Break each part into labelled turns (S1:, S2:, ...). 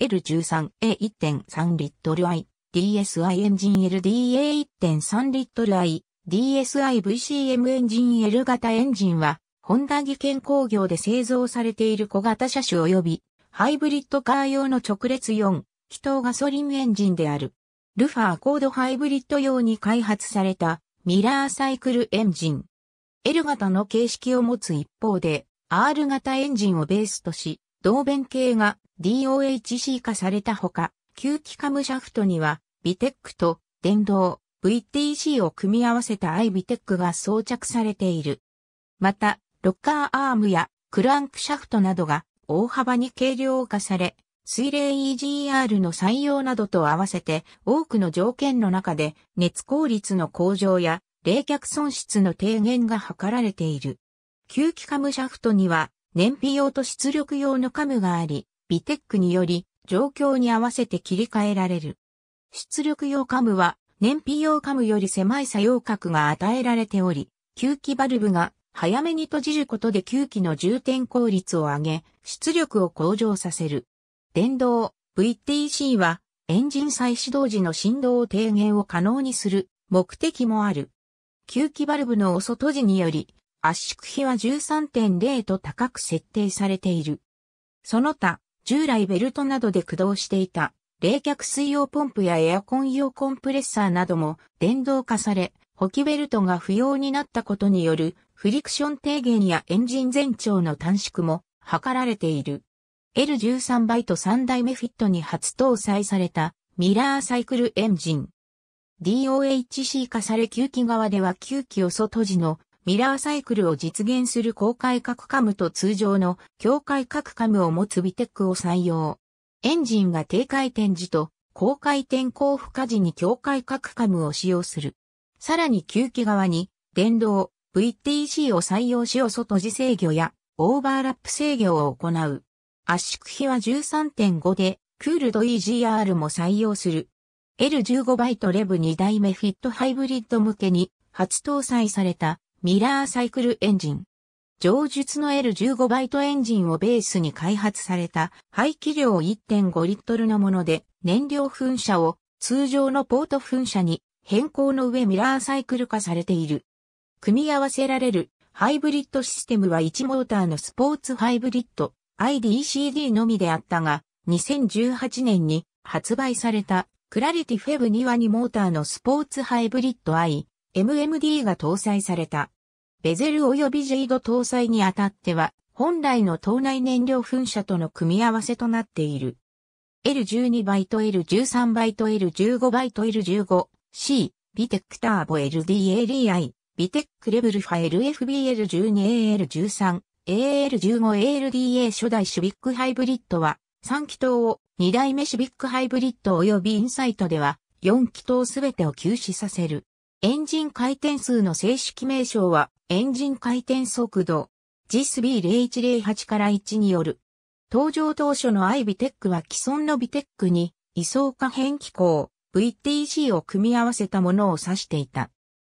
S1: L13A1.3 リットル i、DSI エンジン LDA1.3 リットル i、DSI VCM エンジン L 型エンジンは、ホンダ技研工業で製造されている小型車種及び、ハイブリッドカー用の直列4、気筒ガソリンエンジンである。ルファーコードハイブリッド用に開発されたミラーサイクルエンジン。L 型の形式を持つ一方で、R 型エンジンをベースとし、同弁系が DOHC 化されたほか、吸気カムシャフトには、ビテックと電動 VTC を組み合わせた i ビテックが装着されている。また、ロッカーアームやクランクシャフトなどが大幅に軽量化され、水冷 EGR の採用などと合わせて多くの条件の中で熱効率の向上や冷却損失の低減が図られている。吸気カムシャフトには燃費用と出力用のカムがあり、ビテックにより状況に合わせて切り替えられる。出力用カムは燃費用カムより狭い作用角が与えられており、吸気バルブが早めに閉じることで吸気の充填効率を上げ、出力を向上させる。電動 VTC はエンジン再始動時の振動を低減を可能にする目的もある。吸気バルブの遅閉時により圧縮比は13.0と高く設定されている。その他、従来ベルトなどで駆動していた冷却水用ポンプやエアコン用コンプレッサーなども電動化され、補給ベルトが不要になったことによるフリクション低減やエンジン全長の短縮も図られている。L13 バイト3代目フィットに初搭載されたミラーサイクルエンジン。DOHC 化され吸気側では吸気を外時のミラーサイクルを実現する高改革カムと通常の強改革カムを持つビテックを採用。エンジンが低回転時と高回転高負荷時に強改革カムを使用する。さらに吸気側に電動 VTC を採用しお外時制御やオーバーラップ制御を行う。圧縮比は13.5で、クールド EGR も採用する。L15 バイトレブ2代目フィットハイブリッド向けに初搭載されたミラーサイクルエンジン。上述の L15 バイトエンジンをベースに開発された排気量1.5リットルのもので燃料噴射を通常のポート噴射に変更の上ミラーサイクル化されている。組み合わせられるハイブリッドシステムは1モーターのスポーツハイブリッド IDCD のみであったが2018年に発売されたクラリティフェブには2モーターのスポーツハイブリッド I MMD が搭載された。ベゼル及びジェイド搭載にあたっては、本来の島内燃料噴射との組み合わせとなっている。L12 イト L13 イト L15 イト L15C、ビテックターボ l d a e i ビテックレブルファ LFBL12AL13、AL15ALDA 初代シビックハイブリッドは、3気筒を2代目シビックハイブリッド及びインサイトでは、4気筒すべてを休止させる。エンジン回転数の正式名称は、エンジン回転速度、JISB0108 から1による。登場当初のアイビテックは既存のビテックに、位相可変機構、VTC を組み合わせたものを指していた。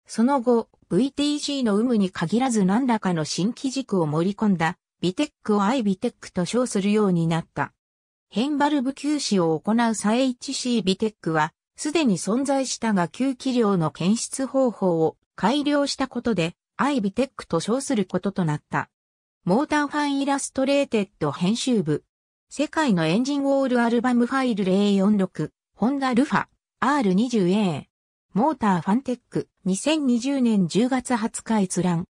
S1: その後、VTC の有無に限らず何らかの新機軸を盛り込んだ、ビテックをアイビテックと称するようになった。変バルブ休止を行うサ HC ビテックは、すでに存在したが吸気量の検出方法を改良したことで、アイビテックと称することとなった。モーターファンイラストレーテッド編集部。世界のエンジンウォールアルバムファイル046、ホンダルファ、R20A。モーターファンテック、2020年10月20日閲覧。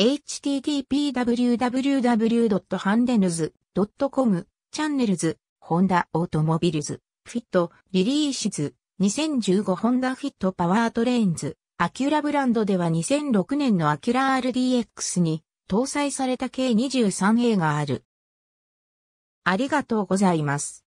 S1: http://www.handens.com、チャンネルズ、ホンダオートモビルズ、フィット、リリーシズ、2015ホンダフィットパワートレーンズ。アキュラブランドでは2006年のアキュラ RDX に搭載された計 23A がある。ありがとうございます。